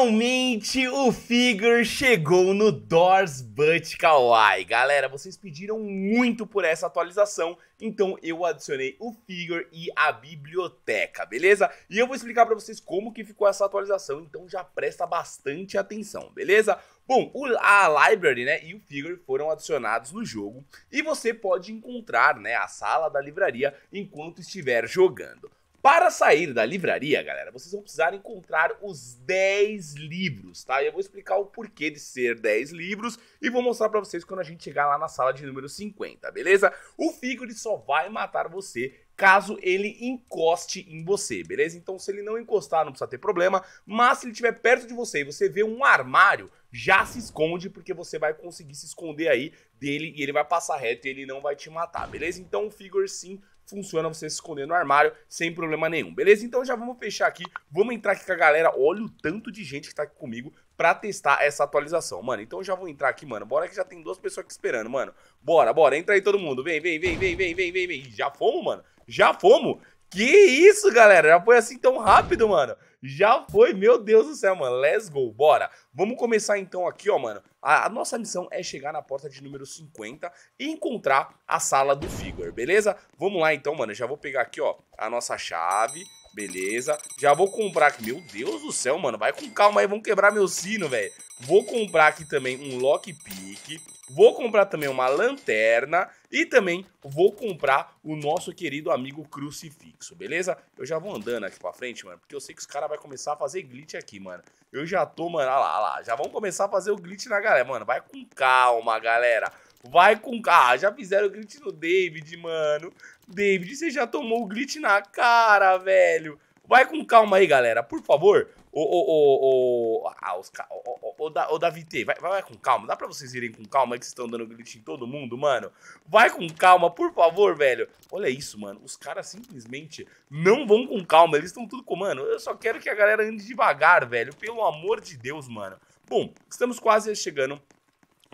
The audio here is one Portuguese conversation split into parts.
Finalmente o Figure chegou no Doors But Kawaii. Galera, vocês pediram muito por essa atualização, então eu adicionei o Figure e a biblioteca, beleza? E eu vou explicar para vocês como que ficou essa atualização, então já presta bastante atenção, beleza? Bom, a library né, e o figure foram adicionados no jogo e você pode encontrar né, a sala da livraria enquanto estiver jogando. Para sair da livraria, galera, vocês vão precisar encontrar os 10 livros, tá? E eu vou explicar o porquê de ser 10 livros e vou mostrar para vocês quando a gente chegar lá na sala de número 50, beleza? O figure só vai matar você caso ele encoste em você, beleza? Então se ele não encostar, não precisa ter problema, mas se ele estiver perto de você e você vê um armário, já se esconde porque você vai conseguir se esconder aí dele e ele vai passar reto e ele não vai te matar, beleza? Então o Figure sim funciona você se esconder no armário sem problema nenhum, beleza? Então já vamos fechar aqui, vamos entrar aqui com a galera, olha o tanto de gente que tá aqui comigo pra testar essa atualização, mano. Então já vou entrar aqui, mano, bora que já tem duas pessoas aqui esperando, mano. Bora, bora, entra aí todo mundo, vem, vem, vem, vem, vem, vem, vem, vem. Já fomos, mano? Já fomos? Que isso, galera? Já foi assim tão rápido, mano. Já foi, meu Deus do céu, mano. Let's go, bora. Vamos começar então aqui, ó, mano. A, a, nossa missão é chegar na porta de número 50 e encontrar a sala do Figure, beleza? Vamos lá então, mano. Já vou pegar aqui, ó, a nossa chave. Beleza, já vou comprar aqui, meu Deus do céu, mano, vai com calma aí, vão quebrar meu sino, velho Vou comprar aqui também um lockpick Vou comprar também uma lanterna e também vou comprar o nosso querido amigo crucifixo, beleza? Eu já vou andando aqui pra frente, mano, porque eu sei que os caras vão começar a fazer glitch aqui, mano. Eu já tô, mano, olha lá, olha lá, já vão começar a fazer o glitch na galera. Mano, vai com calma, galera. Vai com calma. Ah, já fizeram o glitch no David, mano. David, você já tomou o glitch na cara, velho. Vai com calma aí, galera, por favor. Ô, ô, ô, ô, ah, os, ô, ô, ô, Davi T, vai, vai com calma. Dá pra vocês irem com calma que vocês estão dando glitch em todo mundo, mano? Vai com calma, por favor, velho. Olha isso, mano. Os caras simplesmente não vão com calma. Eles estão tudo com, mano, eu só quero que a galera ande devagar, velho. Pelo amor de Deus, mano. Bom, estamos quase chegando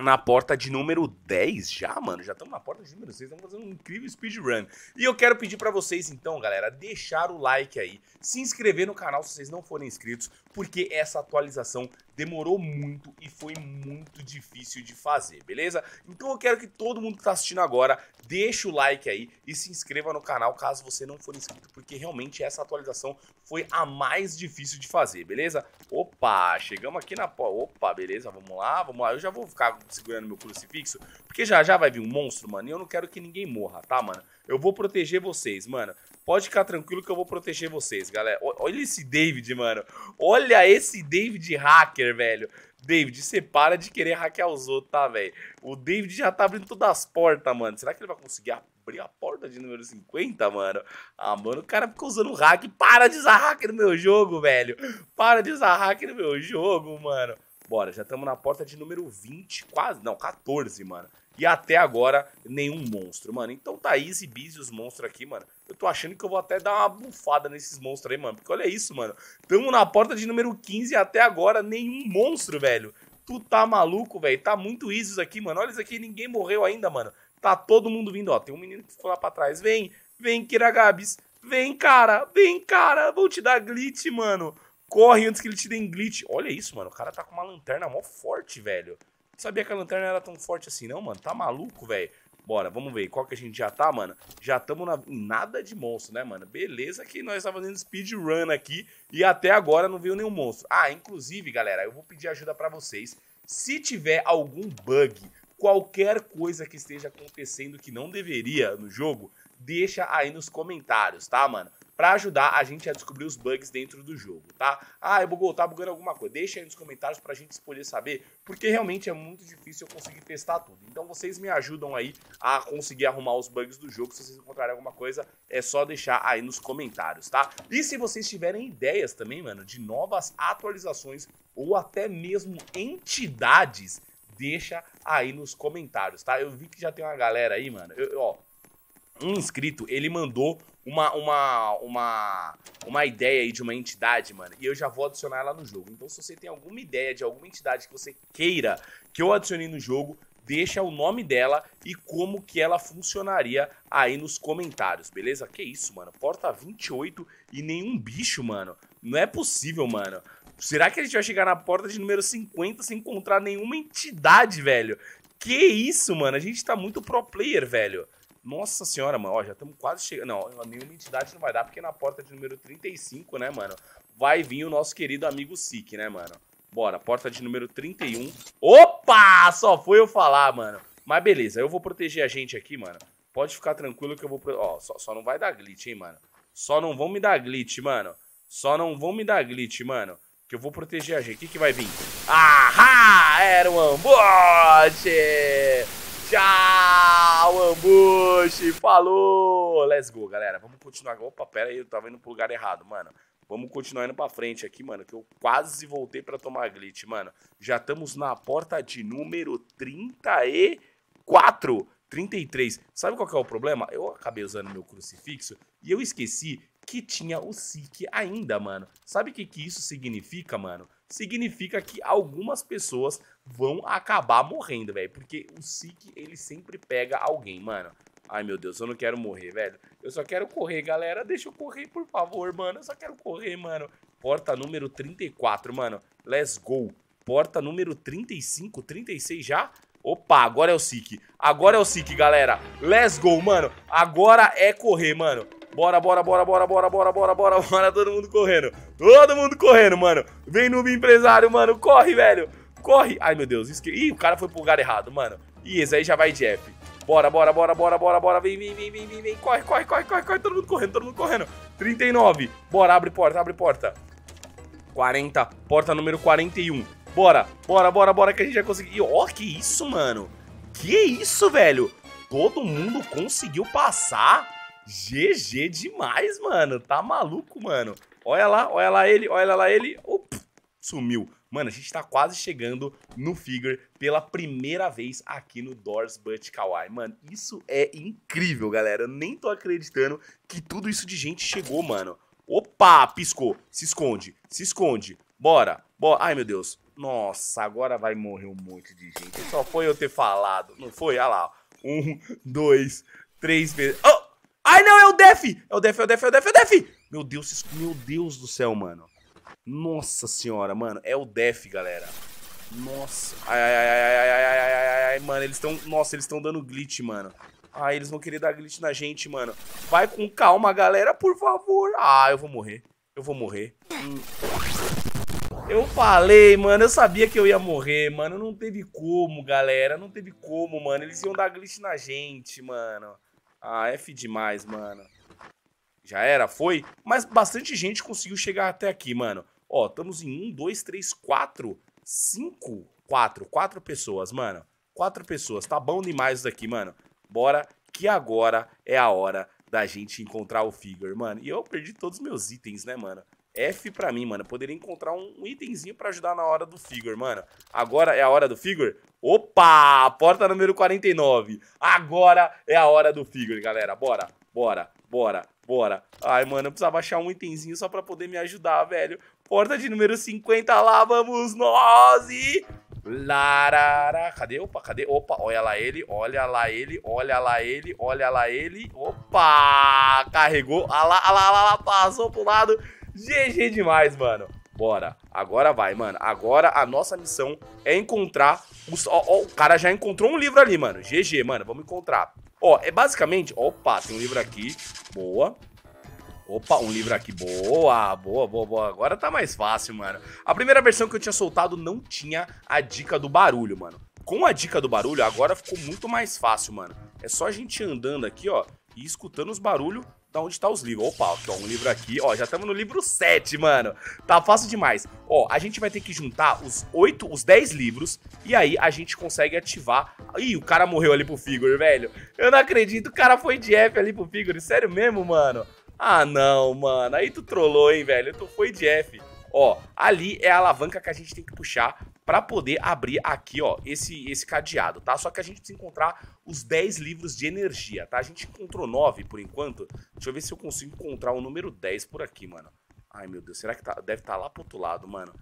na porta de número 10 já, mano. Já estamos na porta de número 6, estamos fazendo um incrível speedrun. E eu quero pedir para vocês, então, galera, deixar o like aí, se inscrever no canal se vocês não forem inscritos, porque essa atualização demorou muito e foi muito difícil de fazer, beleza? Então eu quero que todo mundo que está assistindo agora deixe o like aí e se inscreva no canal caso você não for inscrito, porque realmente essa atualização foi a mais difícil de fazer, beleza? Opa! Opa, chegamos aqui na... Opa, beleza, vamos lá, vamos lá. Eu já vou ficar segurando meu crucifixo, porque já já vai vir um monstro, mano, e eu não quero que ninguém morra, tá, mano? Eu vou proteger vocês, mano. Pode ficar tranquilo que eu vou proteger vocês, galera. Olha esse David, mano. Olha esse David hacker, velho. David, você para de querer hackear os outros, tá, velho? O David já tá abrindo todas as portas, mano. Será que ele vai conseguir abrir a porta de número 50, mano? Ah, mano, o cara fica usando hack. Para de usar hack no meu jogo, velho. Para de usar hack no meu jogo, mano. Bora, já estamos na porta de número 20, quase, não, 14, mano. E até agora, nenhum monstro, mano. Então tá easy busy os monstros aqui, mano. Eu tô achando que eu vou até dar uma bufada nesses monstros aí, mano. Porque olha isso, mano. Tamo na porta de número 15 e até agora, nenhum monstro, velho. Tu tá maluco, velho. Tá muito easy isso aqui, mano. Olha isso aqui, ninguém morreu ainda, mano. Tá todo mundo vindo, ó. Tem um menino que ficou lá pra trás. Vem, vem, Kiragabis. Vem, cara, vem, cara. Vou te dar glitch, mano corre antes que ele te dê um glitch. Olha isso, mano. O cara tá com uma lanterna mó forte, velho. Não sabia que a lanterna era tão forte assim, não, mano. Tá maluco, velho. Bora, vamos ver. Qual que a gente já tá, mano? Já estamos na... em nada de monstro, né, mano? Beleza que nós tá fazendo speedrun aqui e até agora não veio nenhum monstro. Ah, inclusive, galera, eu vou pedir ajuda pra vocês. Se tiver algum bug, qualquer coisa que esteja acontecendo que não deveria no jogo, deixa aí nos comentários, tá, mano? para ajudar a gente a descobrir os bugs dentro do jogo, tá? Ah, eu é bugou, tá bugando alguma coisa. Deixa aí nos comentários para a gente poder saber, porque realmente é muito difícil eu conseguir testar tudo. Então vocês me ajudam aí a conseguir arrumar os bugs do jogo. Se vocês encontrarem alguma coisa, é só deixar aí nos comentários, tá? E se vocês tiverem ideias também, mano, de novas atualizações ou até mesmo entidades, deixa aí nos comentários, tá? Eu vi que já tem uma galera aí, mano. Eu, ó, um inscrito, ele mandou uma, uma, uma, uma ideia aí de uma entidade, mano, e eu já vou adicionar ela no jogo. Então, se você tem alguma ideia de alguma entidade que você queira que eu adicione no jogo, deixa o nome dela e como que ela funcionaria aí nos comentários, beleza? Que isso, mano? Porta 28 e nenhum bicho, mano. Não é possível, mano. Será que a gente vai chegar na porta de número 50 sem encontrar nenhuma entidade, velho? Que isso, mano? A gente tá muito pro player, velho. Nossa senhora, mano, ó, já estamos quase chegando. Não, nenhuma entidade não vai dar, porque na porta de número 35, né, mano, vai vir o nosso querido amigo Sik, né, mano? Bora, porta de número 31. Opa! Só foi eu falar, mano. Mas beleza, eu vou proteger a gente aqui, mano. Pode ficar tranquilo que eu vou... Ó, só, só não vai dar glitch, hein, mano. Só não vão me dar glitch, mano. Só não vão me dar glitch, mano. Que eu vou proteger a gente. O que, que vai vir? Ahá! Era um ambote! Tchau, Ambush! Falou! Let's go, galera. Vamos continuar. Opa, pera aí, eu tava indo pro lugar errado, mano. Vamos continuar indo pra frente aqui, mano, que eu quase voltei pra tomar glitch, mano. Já estamos na porta de número 34. 33. Sabe qual que é o problema? Eu acabei usando meu crucifixo e eu esqueci que tinha o Sik ainda, mano. Sabe o que, que isso significa, mano? significa que algumas pessoas vão acabar morrendo, velho. Porque o Sick, ele sempre pega alguém, mano. Ai, meu Deus, eu não quero morrer, velho. Eu só quero correr, galera. Deixa eu correr, por favor, mano. Eu só quero correr, mano. Porta número 34, mano. Let's go. Porta número 35, 36 já? Opa, agora é o Sick. Agora é o Sick, galera. Let's go, mano. Agora é correr, mano. Bora, bora, bora, bora, bora, bora, bora, bora, bora. Todo mundo correndo. Todo mundo correndo, mano. Vem noob empresário, mano. Corre, velho. Corre. Ai, meu Deus. Esque... Ih, o cara foi pro lugar errado, mano. Ih, esse aí já vai Jeff. Bora, bora, bora, bora, bora, bora. Vem, vem, vem, vem, vem, vem. Corre, corre, corre, corre, corre. Todo mundo correndo, todo mundo correndo. 39. Bora, abre porta, abre porta. 40. Porta número 41. Bora, bora, bora, bora, que a gente vai conseguir. Ó, que isso, mano. Que isso, velho. Todo mundo conseguiu passar. GG demais, mano. Tá maluco, mano. Olha lá, olha lá ele, olha lá ele. Opa, sumiu. Mano, a gente tá quase chegando no figure pela primeira vez aqui no Doors But Kawaii. Mano, isso é incrível, galera. Eu nem tô acreditando que tudo isso de gente chegou, mano. Opa, piscou. Se esconde, se esconde. Bora, bora. Ai, meu Deus. Nossa, agora vai morrer um monte de gente. Só foi eu ter falado. Não foi? Olha lá. Um, dois, três vezes. Oh! Ai, não, é o Def! É o Def, é o Def, é o Def, é o Def! Meu Deus, meu Deus do céu, mano. Nossa senhora, mano. É o Def, galera. Nossa. Ai, ai, ai, ai, ai, ai, ai, ai, ai, mano. Eles estão... Nossa, eles estão dando glitch, mano. Ai, eles vão querer dar glitch na gente, mano. Vai com calma, galera, por favor. Ah, eu vou morrer. Eu vou morrer. Hum. Eu falei, mano, eu sabia que eu ia morrer, mano. Não teve como, galera. Não teve como, mano. Eles iam dar glitch na gente, mano. Ah, é F demais, mano. Já era, foi? Mas bastante gente conseguiu chegar até aqui, mano. Ó, estamos em 1, 2, 3, 4, 5, 4, 4 pessoas, mano. 4 pessoas, tá bom demais isso daqui, mano. Bora que agora é a hora da gente encontrar o figure, mano. E eu perdi todos os meus itens, né, mano? F pra mim, mano. Eu poderia encontrar um itemzinho pra ajudar na hora do figure, mano. Agora é a hora do figure? Opa! Porta número 49. Agora é a hora do figure, galera. Bora, bora, bora, bora. Ai, mano, eu precisava achar um itemzinho só pra poder me ajudar, velho. Porta de número 50 lá, vamos nós e... Larara. Cadê? Opa, cadê? Opa, olha lá ele, olha lá ele, olha lá ele, olha lá ele. Opa! Carregou. Olha ah lá, olha ah lá, olha ah lá, passou pro lado. GG demais, mano. Bora. Agora vai, mano. Agora a nossa missão é encontrar os... Ó, ó, o cara já encontrou um livro ali, mano. GG, mano. Vamos encontrar. Ó, é basicamente... Opa, tem um livro aqui. Boa. Opa, um livro aqui. Boa, boa, boa, boa. Agora tá mais fácil, mano. A primeira versão que eu tinha soltado não tinha a dica do barulho, mano. Com a dica do barulho, agora ficou muito mais fácil, mano. É só a gente andando aqui, ó, e escutando os barulhos Tá onde tá os livros? Opa, ó, um livro aqui. Ó, já estamos no livro 7, mano. Tá fácil demais. Ó, a gente vai ter que juntar os 8, os 10 livros. E aí a gente consegue ativar. Ih, o cara morreu ali pro Figure, velho. Eu não acredito, o cara foi de F ali pro Figure. Sério mesmo, mano? Ah, não, mano. Aí tu trollou, hein, velho. Tu foi de F. Ó, ali é a alavanca que a gente tem que puxar para poder abrir aqui, ó, esse, esse cadeado, tá? Só que a gente precisa encontrar os 10 livros de energia, tá? A gente encontrou 9 por enquanto. Deixa eu ver se eu consigo encontrar o número 10 por aqui, mano. Ai, meu Deus, será que tá, deve estar tá lá pro outro lado, mano?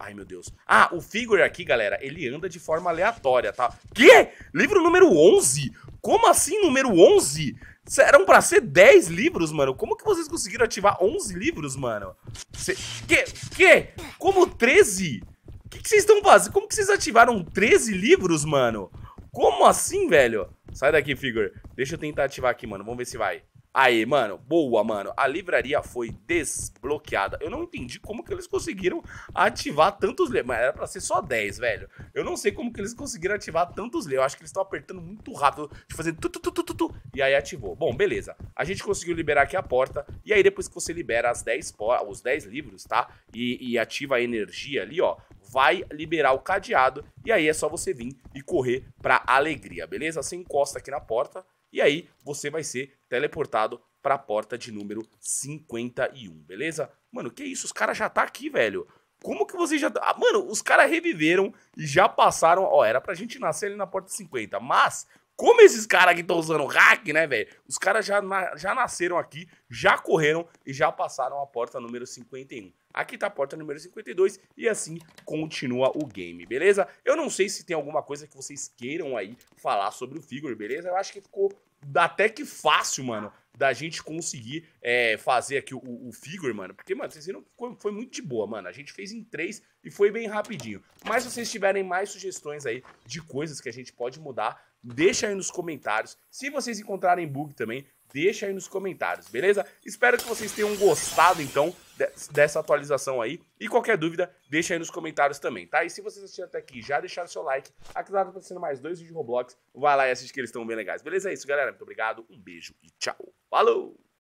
ai, meu Deus. Ah, o figure aqui, galera, ele anda de forma aleatória, tá? Que? Livro número 11? Como assim número 11? Eram pra ser 10 livros, mano. Como que vocês conseguiram ativar 11 livros, mano? Cê, que? Que? Como 13? O que, que vocês estão fazendo? Como que vocês ativaram 13 livros, mano? Como assim, velho? Sai daqui, Figure. Deixa eu tentar ativar aqui, mano. Vamos ver se vai. Aí, mano, boa, mano. A livraria foi desbloqueada. Eu não entendi como que eles conseguiram ativar tantos leis. Mas era pra ser só 10, velho. Eu não sei como que eles conseguiram ativar tantos leis. Eu acho que eles estão apertando muito rápido, de fazer tu, tu, tu, tu, tu, tu, e aí ativou. Bom, beleza. A gente conseguiu liberar aqui a porta. E aí, depois que você libera as 10 os 10 livros, tá? E, e ativa a energia ali, ó vai liberar o cadeado e aí é só você vir e correr para alegria, beleza? Você encosta aqui na porta e aí você vai ser teleportado para a porta de número 51, beleza? Mano, que isso? Os caras já tá aqui, velho. Como que vocês já. Tá? Ah, mano, os caras reviveram e já passaram. Ó, era pra gente nascer ali na porta 50. Mas, como esses caras que estão tá usando hack, né, velho? Os caras já, na, já nasceram aqui, já correram e já passaram a porta número 51. Aqui tá a porta número 52 e assim continua o game, beleza? Eu não sei se tem alguma coisa que vocês queiram aí falar sobre o Figure, beleza? Eu acho que ficou até que fácil, mano, da gente conseguir é, fazer aqui o, o, figure, mano. Porque, mano, vocês viram que foi muito de boa, mano. A gente fez em três e foi bem rapidinho. Mas se vocês tiverem mais sugestões aí de coisas que a gente pode mudar, deixa aí nos comentários. Se vocês encontrarem bug também, deixa aí nos comentários, beleza? Espero que vocês tenham gostado, então, dessa atualização aí. E qualquer dúvida, deixa aí nos comentários também, tá? E se vocês assistiram até aqui, já deixaram seu like. Aqui lá tá aparecendo mais dois vídeos de Roblox. Vai lá e assiste que eles estão bem legais. Beleza? É isso, galera. Muito obrigado. Um beijo e tchau. Falou!